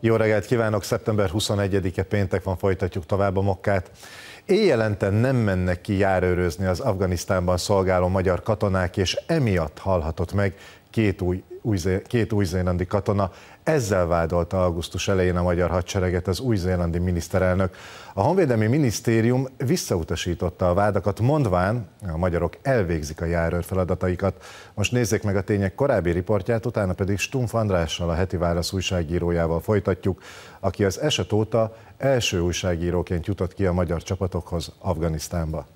Jó reggelt kívánok, szeptember 21-e péntek van, folytatjuk tovább a mokkát. Éjjelente nem mennek ki járőrözni az Afganisztánban szolgáló magyar katonák, és emiatt halhatott meg két új két új-zélandi katona. Ezzel vádolta augusztus elején a magyar hadsereget az új-zélandi miniszterelnök. A Honvédelmi Minisztérium visszautasította a vádakat, mondván a magyarok elvégzik a járőr feladataikat. Most nézzék meg a tények korábbi riportját, utána pedig Stumf Andrással, a heti válasz újságírójával folytatjuk, aki az eset óta első újságíróként jutott ki a magyar csapatokhoz Afganisztánba.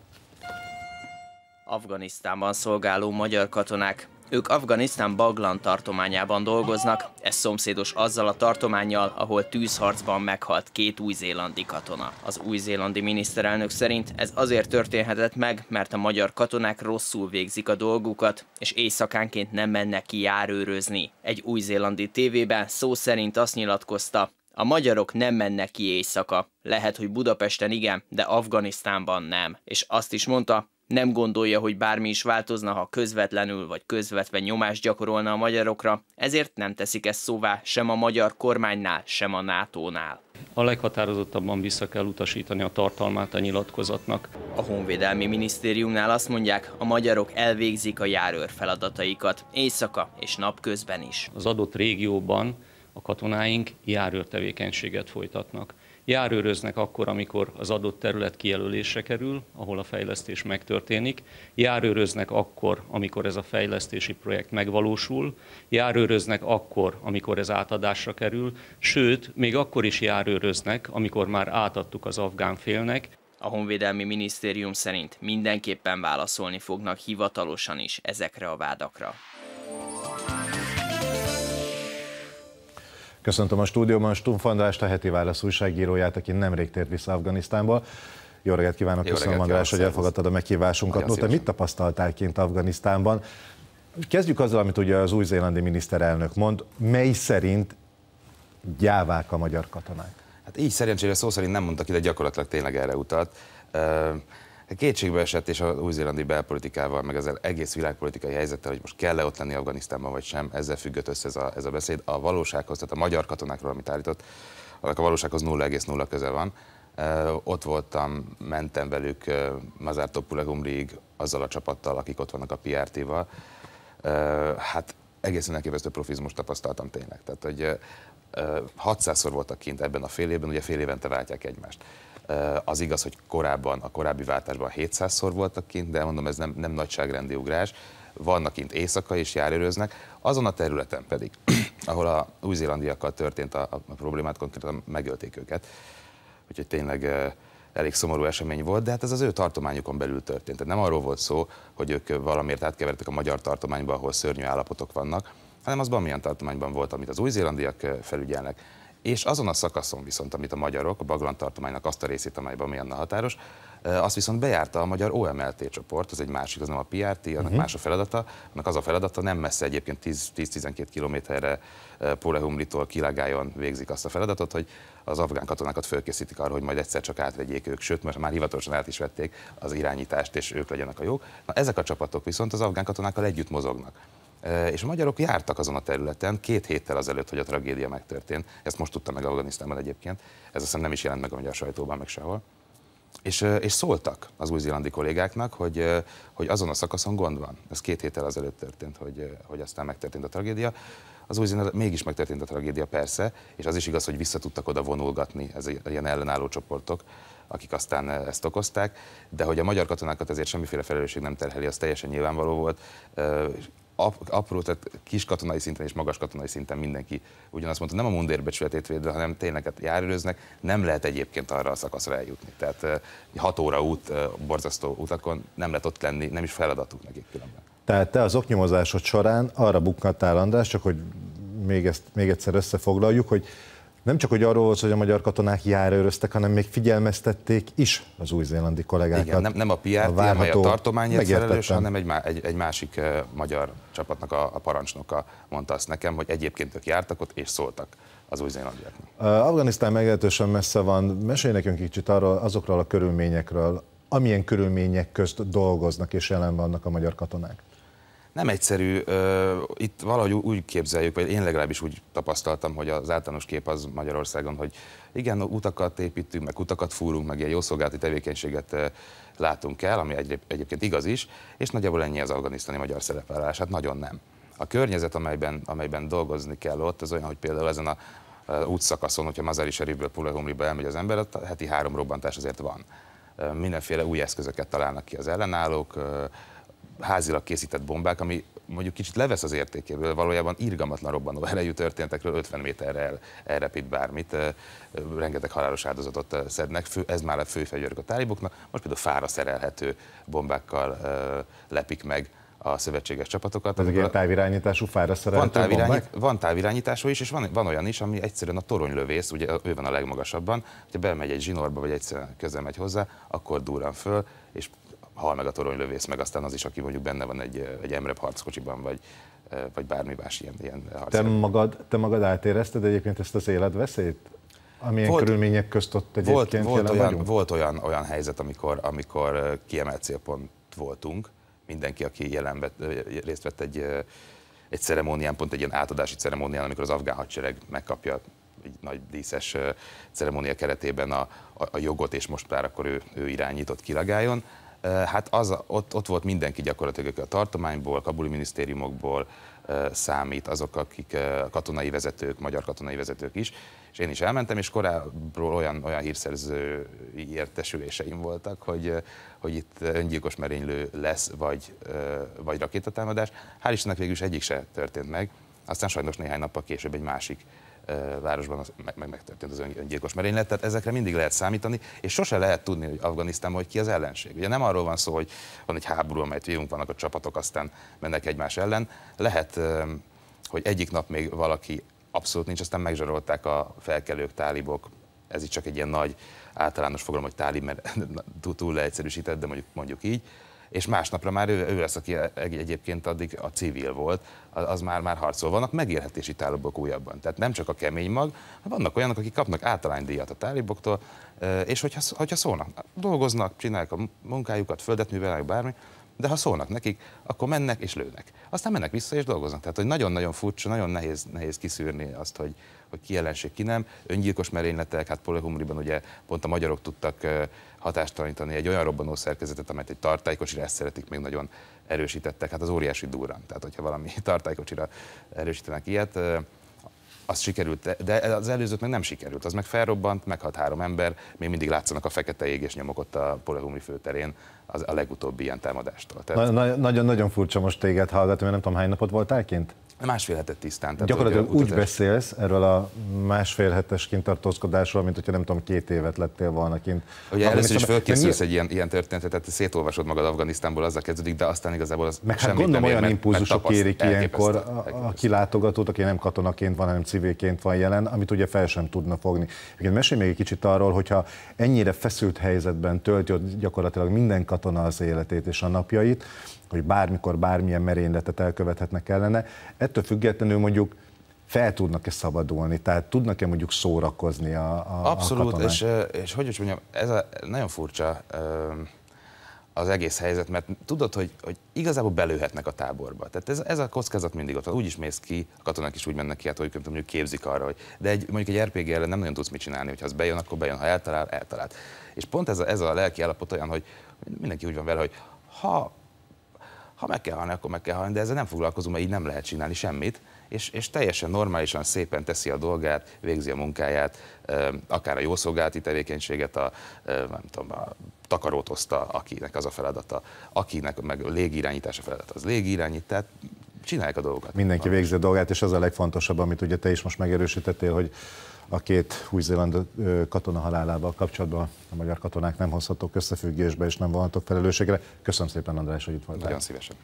Afganisztánban szolgáló magyar katonák ők Afganisztán Baglan tartományában dolgoznak, ez szomszédos azzal a tartományjal, ahol tűzharcban meghalt két új-zélandi katona. Az új-zélandi miniszterelnök szerint ez azért történhetett meg, mert a magyar katonák rosszul végzik a dolgukat, és éjszakánként nem mennek ki járőrözni. Egy új-zélandi tévében szó szerint azt nyilatkozta, a magyarok nem mennek ki éjszaka. Lehet, hogy Budapesten igen, de Afganisztánban nem. És azt is mondta, nem gondolja, hogy bármi is változna, ha közvetlenül vagy közvetve nyomást gyakorolna a magyarokra, ezért nem teszik ezt szóvá sem a magyar kormánynál, sem a NATO-nál. A leghatározottabban vissza kell utasítani a tartalmát a nyilatkozatnak. A Honvédelmi Minisztériumnál azt mondják, a magyarok elvégzik a járőr feladataikat, éjszaka és napközben is. Az adott régióban a katonáink járőr tevékenységet folytatnak járőröznek akkor, amikor az adott terület kijelölése kerül, ahol a fejlesztés megtörténik, járőröznek akkor, amikor ez a fejlesztési projekt megvalósul, járőröznek akkor, amikor ez átadásra kerül, sőt, még akkor is járőröznek, amikor már átadtuk az afgán félnek. A Honvédelmi Minisztérium szerint mindenképpen válaszolni fognak hivatalosan is ezekre a vádakra. Köszöntöm a stúdióban Stumf Andrást, a heti válasz újságíróját, aki nemrég tért vissza Afganisztánból. Jó reggelt kívánok, Jó köszönöm reggelt, András, hogy elfogadtad a meghívásunkat. No, te mit tapasztaltál kint Afganisztánban? Kezdjük azzal, amit ugye az új-zélandi miniszterelnök mond, mely szerint gyávák a magyar katonák. Hát így szerencsére szó szerint nem mondta ki, de gyakorlatilag tényleg erre utalt. Kétségbe esett és az új-zélandi belpolitikával, meg az egész világpolitikai helyzettel, hogy most kell-e ott lenni Afganisztánban vagy sem, ezzel függött össze ez a, ez a beszéd. A valósághoz, tehát a magyar katonákról, amit állított, annak a valósághoz 0,0 köze van. Ott voltam, mentem velük Mazár Topuleg Umriig, azzal a csapattal, akik ott vannak a PRT-val. Hát egészen elképesztő profizmust tapasztaltam tényleg. Tehát, hogy 600-szor voltak kint ebben a fél évben, ugye fél évente váltják egymást. Az igaz, hogy korábban, a korábbi váltásban 700-szor voltak kint, de mondom, ez nem, nem nagyságrendi ugrás. Vannak kint éjszaka és járőröznek, azon a területen pedig, ahol a új-zélandiakkal történt a, a problémát, konkrétan megölték őket. Úgyhogy tényleg elég szomorú esemény volt, de hát ez az ő tartományukon belül történt. Tehát nem arról volt szó, hogy ők valamiért átkevertek a magyar tartományba, ahol szörnyű állapotok vannak, hanem az valamilyen tartományban volt, amit az új-zélandiak felügyelnek és azon a szakaszon viszont, amit a magyarok, a Baglan tartománynak azt a részét, amelyben Mianna határos, azt viszont bejárta a magyar OMLT csoport, az egy másik, az nem a PRT, annak uh-huh. más a feladata, annak az a feladata nem messze egyébként 10-12 kilométerre Pólehumlitól kilagájon végzik azt a feladatot, hogy az afgán katonákat fölkészítik arra, hogy majd egyszer csak átvegyék ők, sőt, most már hivatalosan át is vették az irányítást, és ők legyenek a jók. Na, ezek a csapatok viszont az afgán katonákkal együtt mozognak. Eh, és a magyarok jártak azon a területen két héttel azelőtt, hogy a tragédia megtörtént. Ezt most tudtam meg Afganisztánban egyébként, ez aztán nem is jelent meg a magyar sajtóban, meg sehol. És, eh, és szóltak az új-zélandi kollégáknak, hogy, eh, hogy azon a szakaszon gond van. Ez két héttel azelőtt történt, hogy, hogy aztán megtörtént a tragédia. Az új mégis megtörtént a tragédia, persze, és az is igaz, hogy vissza tudtak oda vonulgatni ez ilyen ellenálló csoportok, akik aztán ezt okozták, de hogy a magyar katonákat ezért semmiféle felelősség nem terheli, az teljesen nyilvánvaló volt apró, tehát kis katonai szinten és magas katonai szinten mindenki ugyanazt mondta, nem a mundérbecsületét védve, hanem tényleg hát járőröznek, nem lehet egyébként arra a szakaszra eljutni. Tehát 6 óra út, borzasztó utakon nem lehet ott lenni, nem is feladatuk nekik különben. Tehát te az oknyomozásod során arra bukkantál, András, csak hogy még, ezt, még egyszer összefoglaljuk, hogy nem csak, hogy arról volt, hogy a magyar katonák járőröztek, hanem még figyelmeztették is az új-zélandi kollégákat. Igen, nem, nem a PR, a a tartományért felelős, hanem egy, egy, egy másik magyar csapatnak a, a parancsnoka mondta azt nekem, hogy egyébként ők jártak ott és szóltak az új zélandiaknak. Uh, Afganisztán meglehetősen messze van. Mesélj nekünk kicsit arról, azokról a körülményekről, amilyen körülmények közt dolgoznak és jelen vannak a magyar katonák nem egyszerű, itt valahogy úgy képzeljük, vagy én legalábbis úgy tapasztaltam, hogy az általános kép az Magyarországon, hogy igen, utakat építünk, meg utakat fúrunk, meg ilyen szolgálati tevékenységet látunk el, ami egy, egyébként igaz is, és nagyjából ennyi az afganisztani magyar szerepvállalás, hát nagyon nem. A környezet, amelyben, amelyben dolgozni kell ott, az olyan, hogy például ezen a útszakaszon, hogyha Mazari Seriből Pulehumliba elmegy az ember, ott heti három robbantás azért van. Mindenféle új eszközöket találnak ki az ellenállók, házilag készített bombák, ami mondjuk kicsit levesz az értékéből, valójában irgalmatlan robbanó erejű történtekről 50 méterre elrepít bármit, rengeteg halálos áldozatot szednek, ez már a fő fegyverük a táliboknak, most például fára szerelhető bombákkal lepik meg a szövetséges csapatokat. Ezek ilyen távirányítású fára van, távirányít, van távirányítású is, és van, van olyan is, ami egyszerűen a toronylövész, ugye ő van a legmagasabban, ha belmegy egy zsinórba, vagy egyszerűen közel megy hozzá, akkor durran föl, és hal meg a toronylövész, meg aztán az is, aki mondjuk benne van egy, eh, egy Emrep harckocsiban, vagy, eh, vagy bármi más ilyen, ilyen te magad, te magad átérezted egyébként ezt az életveszélyt? Amilyen volt, körülmények közt ott egyébként volt, volt, olyan, vagyunk? volt olyan, olyan helyzet, amikor, amikor eh, kiemelt célpont voltunk, mindenki, aki jelen vett, részt vett egy, egy ceremónián, pont egy ilyen átadási ceremónián, amikor az afgán hadsereg megkapja egy nagy díszes ceremónia keretében a, a, a jogot, és most már akkor ő, ő irányított kilagájon hát az, ott, ott volt mindenki gyakorlatilag, aki a tartományból, kabuli minisztériumokból számít, azok, akik katonai vezetők, magyar katonai vezetők is, és én is elmentem, és korábban olyan, olyan hírszerző értesüléseim voltak, hogy, hogy itt öngyilkos merénylő lesz, vagy, vagy rakétatámadás. Hál' Istennek végül is egyik se történt meg, aztán sajnos néhány nappal később egy másik városban az, meg, meg megtörtént az öngyilkos merénylet, tehát ezekre mindig lehet számítani, és sose lehet tudni, hogy Afganisztánban hogy ki az ellenség. Ugye nem arról van szó, hogy van egy háború, amelyet végünk vannak a csapatok, aztán mennek egymás ellen. Lehet, hogy egyik nap még valaki abszolút nincs, aztán megzsarolták a felkelők, tálibok, ez itt csak egy ilyen nagy általános fogalom, hogy tálib, mert túl leegyszerűsített, de mondjuk, mondjuk így és másnapra már ő, ő lesz, aki e-, egyébként addig a civil volt, az már, már harcol. Vannak megélhetési tálibok újabban, tehát nem csak a kemény mag, vannak olyanok, akik kapnak díjat a táliboktól, és hogyha, hogyha szólnak, dolgoznak, csinálják a munkájukat, földet művelnek, bármi, de ha szólnak nekik, akkor mennek és lőnek. Aztán mennek vissza és dolgoznak. Tehát, hogy nagyon-nagyon furcsa, nagyon nehéz, nehéz kiszűrni azt, hogy, hogy ki jelenség, ki nem. Öngyilkos merényletek, hát polihumoriban, ugye pont a magyarok tudtak hatástalanítani egy olyan robbanó szerkezetet, amelyet egy tartálykocsira, ezt szeretik még nagyon erősítettek, hát az óriási durran. Tehát, hogyha valami tartálykocsira erősítenek ilyet, az sikerült, de az előzőt meg nem sikerült. Az meg felrobbant, meghalt három ember, még mindig látszanak a fekete és nyomok ott a Polehumi főterén az a legutóbbi ilyen támadástól. Nagyon-nagyon Tehát... furcsa most téged hallgatni, mert nem tudom, hány napot voltál kint? Másfél hetet tisztán. Tehát Gyakorlatilag úgy utatás... beszélsz erről a másfél hetes kintartózkodásról, mint hogyha nem tudom, két évet lettél volna kint. Ugye először is, fölkészülsz egy ilyen, ilyen történetet, tehát szétolvasod magad Afganisztánból, azzal kezdődik, de aztán igazából az Meg hát gondolom olyan impulzusok mert érik ilyenkor a, a kilátogatót, aki nem katonaként van, hanem civilként van jelen, amit ugye fel sem tudna fogni. Egyébként mesélj még egy kicsit arról, hogyha ennyire feszült helyzetben tölti gyakorlatilag minden katona az életét és a napjait, hogy bármikor bármilyen merényletet elkövethetnek ellene ettől függetlenül mondjuk fel tudnak-e szabadulni, tehát tudnak-e mondjuk szórakozni a, a Abszolút, a és, és hogy is mondjam, ez a, nagyon furcsa az egész helyzet, mert tudod, hogy, hogy igazából belőhetnek a táborba. Tehát ez, ez a kockázat mindig ott van. Úgy is mész ki, a katonák is úgy mennek ki, hát hogy mondjuk képzik arra, hogy de egy, mondjuk egy RPG ellen nem nagyon tudsz mit csinálni, hogy ha az bejön, akkor bejön, ha eltalál, eltalált. És pont ez a, ez a lelki állapot olyan, hogy mindenki úgy van vele, hogy ha ha meg kell halni, akkor meg kell halni, de ezzel nem foglalkozunk, mert így nem lehet csinálni semmit, és, és teljesen normálisan, szépen teszi a dolgát, végzi a munkáját, akár a jószolgálati tevékenységet, a, nem tudom, a takarót hozta, akinek az a feladata, akinek meg a légirányítás a feladata, az légirányít, tehát csinálják a dolgokat. Mindenki végzi a dolgát, és az a legfontosabb, amit ugye te is most megerősítettél, hogy a két új-zéland katona halálával kapcsolatban a magyar katonák nem hozhatók összefüggésbe és nem vonhatók felelősségre. Köszönöm szépen, András, hogy itt voltál. Nagyon szívesen.